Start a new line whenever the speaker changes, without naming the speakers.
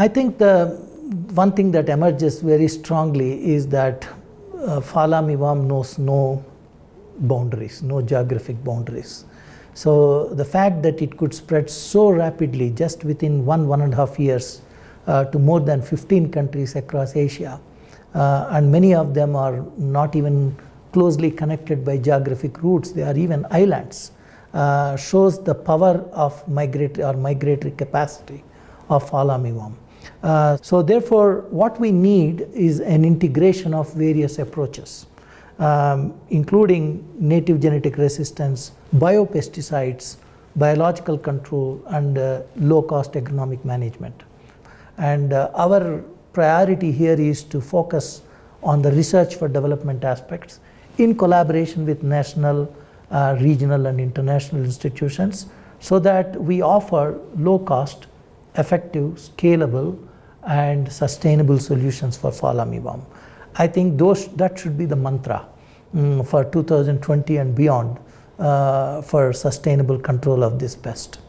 I think the one thing that emerges very strongly is that uh, Falam Imam knows no boundaries, no geographic boundaries. So the fact that it could spread so rapidly just within one, one and a half years uh, to more than 15 countries across Asia, uh, and many of them are not even closely connected by geographic routes, they are even islands, uh, shows the power of migratory or migratory capacity of Falam Imam. Uh, so therefore, what we need is an integration of various approaches, um, including native genetic resistance, biopesticides, biological control, and uh, low-cost economic management. And uh, our priority here is to focus on the research for development aspects in collaboration with national, uh, regional, and international institutions so that we offer low-cost effective, scalable, and sustainable solutions for fall armyworm. I think those that should be the mantra um, for 2020 and beyond uh, for sustainable control of this pest.